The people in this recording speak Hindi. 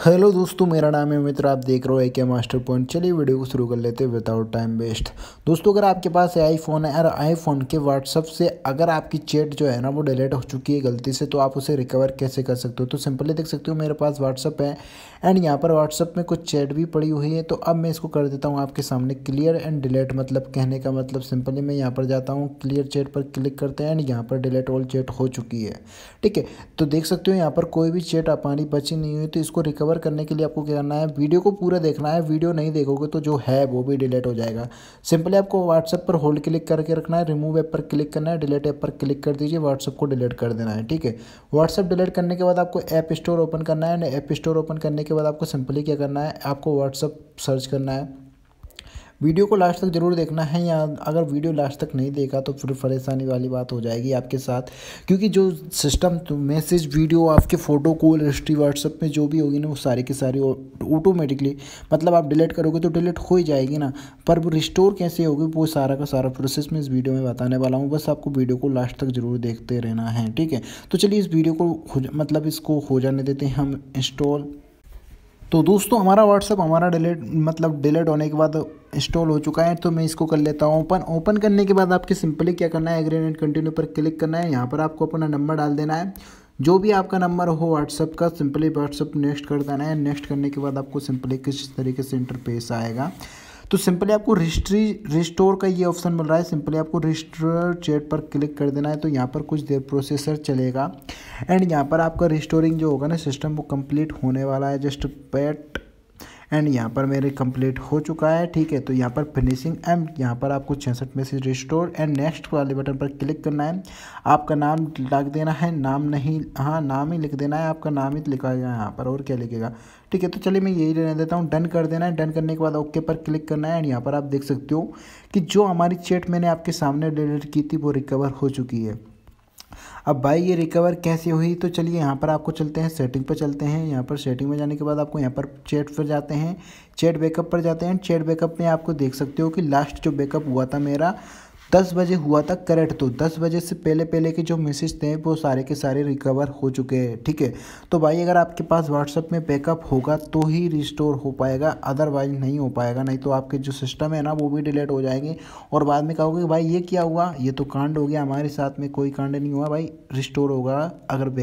हेलो दोस्तों मेरा नाम है मित्र आप देख रहे हो एक मास्टर पॉइंट चलिए वीडियो को शुरू कर लेते हैं विदाउट टाइम वेस्ट दोस्तों अगर आपके पास आईफोन है और आईफोन के व्हाट्सअप से अगर आपकी चैट जो है ना वो डिलीट हो चुकी है गलती से तो आप उसे रिकवर कैसे कर सकते हो तो सिंपली देख सकते हो मेरे पास व्हाट्सअप है एंड यहाँ पर व्हाट्सअप में कुछ चैट भी पड़ी हुई है तो अब मैं इसको कर देता हूँ आपके सामने क्लियर एंड डिलीट मतलब कहने का मतलब सिंपली मैं यहाँ पर जाता हूँ क्लियर चैट पर क्लिक करते हैं एंड यहाँ पर डिलीट ऑल चैट हो चुकी है ठीक है तो देख सकते हो यहाँ पर कोई भी चैट हमारी बची नहीं हुई तो इसको रिकवर रिकवर करने के लिए आपको क्या करना है वीडियो को पूरा देखना है वीडियो नहीं देखोगे तो जो है वो भी डिलीट हो जाएगा सिंपली आपको व्हाट्सएप पर होल्ड क्लिक करके रखना है रिमूव ऐप पर क्लिक करना है डिलीट ऐप पर क्लिक कर दीजिए व्हाट्सएप को डिलीट कर देना है ठीक है व्हाट्सएप डिलीट करने के बाद आपको ऐप स्टोर ओपन करना है एंड ऐप स्टोर ओपन करने के बाद आपको सिंपली क्या करना है आपको व्हाट्सअप सर्च करना है वीडियो को लास्ट तक जरूर देखना है या अगर वीडियो लास्ट तक नहीं देखा तो फिर परेशानी वाली बात हो जाएगी आपके साथ क्योंकि जो सिस्टम मैसेज वीडियो आपके फ़ोटो कॉल हिस्ट्री व्हाट्सअप में जो भी होगी ना वो सारी की सारी ऑटोमेटिकली मतलब आप डिलीट करोगे तो डिलीट हो ही जाएगी ना पर वो रिस्टोर कैसे होगी वो सारा का सारा प्रोसेस मैं इस वीडियो में बताने वाला हूँ बस आपको वीडियो को लास्ट तक ज़रूर देखते रहना है ठीक है तो चलिए इस वीडियो को मतलब इसको हो जाने देते हैं हम इंस्टॉल तो दोस्तों हमारा व्हाट्सअप हमारा डिलीट मतलब डिलीट होने के बाद इंस्टॉल हो चुका है तो मैं इसको कर लेता हूँ ओपन ओपन करने के बाद आपके सिंपली क्या करना है एग्रीमेंट कंटिन्यू पर क्लिक करना है यहाँ पर आपको अपना नंबर डाल देना है जो भी आपका नंबर हो व्हाट्सअप का सिंपली व्हाट्सअप नेक्स्ट कर देना है नेक्स्ट करने के बाद आपको सिंपली किस तरीके से इंटरपेस आएगा तो सिंपली आपको रिस्ट्री रिस्टोर का ये ऑप्शन मिल रहा है सिंपली आपको रिस्टोर चैट पर क्लिक कर देना है तो यहाँ पर कुछ देर प्रोसेसर चलेगा एंड यहाँ पर आपका रिस्टोरिंग जो होगा ना सिस्टम वो कम्प्लीट होने वाला है जस्ट पैट एंड यहाँ पर मेरे कंप्लीट हो चुका है ठीक है तो यहाँ पर फिनिशिंग एम यहाँ पर आपको छियासठ में से रिस्टोर एंड नेक्स्ट वाले बटन पर क्लिक करना है आपका नाम लग देना है नाम नहीं हाँ नाम ही लिख देना है आपका नाम ही तो लिखाएगा यहाँ पर और क्या लिखेगा ठीक है तो चलिए मैं यही रहने देता हूँ डन कर देना है डन करने के बाद ओके पर क्लिक करना है एंड यहाँ पर आप देख सकते हो कि जो हमारी चैट मैंने आपके सामने डिलीट की थी वो रिकवर हो चुकी है अब भाई ये रिकवर कैसे हुई तो चलिए यहाँ पर आपको चलते हैं सेटिंग पर चलते हैं यहाँ पर सेटिंग में जाने के बाद आपको यहाँ पर चेट पर जाते हैं चेट बैकअप पर जाते हैं चेट बैकअप में आपको देख सकते हो कि लास्ट जो बैकअप हुआ था मेरा दस बजे हुआ था करेक्ट तो दस बजे से पहले पहले के जो मैसेज थे वो सारे के सारे रिकवर हो चुके हैं ठीक है तो भाई अगर आपके पास व्हाट्सअप में बैकअप होगा तो ही रिस्टोर हो पाएगा अदरवाइज नहीं हो पाएगा नहीं तो आपके जो सिस्टम है ना वो भी डिलीट हो जाएंगे और बाद में कहोगे भाई ये क्या हुआ ये तो कांड हो गया हमारे साथ में कोई कांड नहीं हुआ भाई रिस्टोर होगा अगर